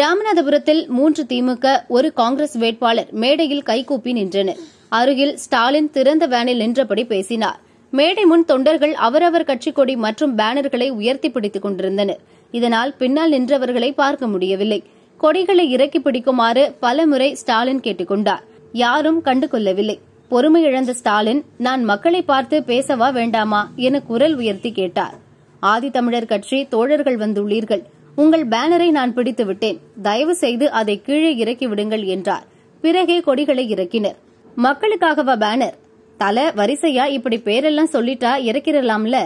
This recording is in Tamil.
ராமநாதபுரத்தில் மூன்று திமுக ஒரு காங்கிரஸ் வேட்பாளர் மேடையில் கைகூப்பி நின்றனர் அருகில் ஸ்டாலின் திறந்த வேனில் நின்றபடி பேசினார் மேடை முன் தொண்டர்கள் அவரவர் கட்சி கொடி மற்றும் பேனர்களை உயர்த்தி பிடித்துக் கொண்டிருந்தனர் இதனால் பின்னால் நின்றவர்களை பார்க்க முடியவில்லை கொடிகளை இறக்கி பிடிக்குமாறு பலமுறை ஸ்டாலின் கேட்டுக்கொண்டார் யாரும் கண்டுகொள்ளவில்லை பொறுமை இழந்த ஸ்டாலின் நான் மக்களை பார்த்து பேசவா வேண்டாமா என குரல் உயர்த்தி கேட்டார் ஆதித்தமிழர் கட்சி தோழர்கள் வந்துள்ளீர்கள் உங்கள் பேனரை நான் பிடித்து விட்டேன் தயவு செய்து அதை கீழே இறக்கி விடுங்கள் என்றார் பிறகே கொடிகளை இறக்கினர் மக்களுக்காகவா பேனர் தல வரிசையா இப்படி பேரெல்லாம் சொல்லிட்டா இறக்கிறலாம்ல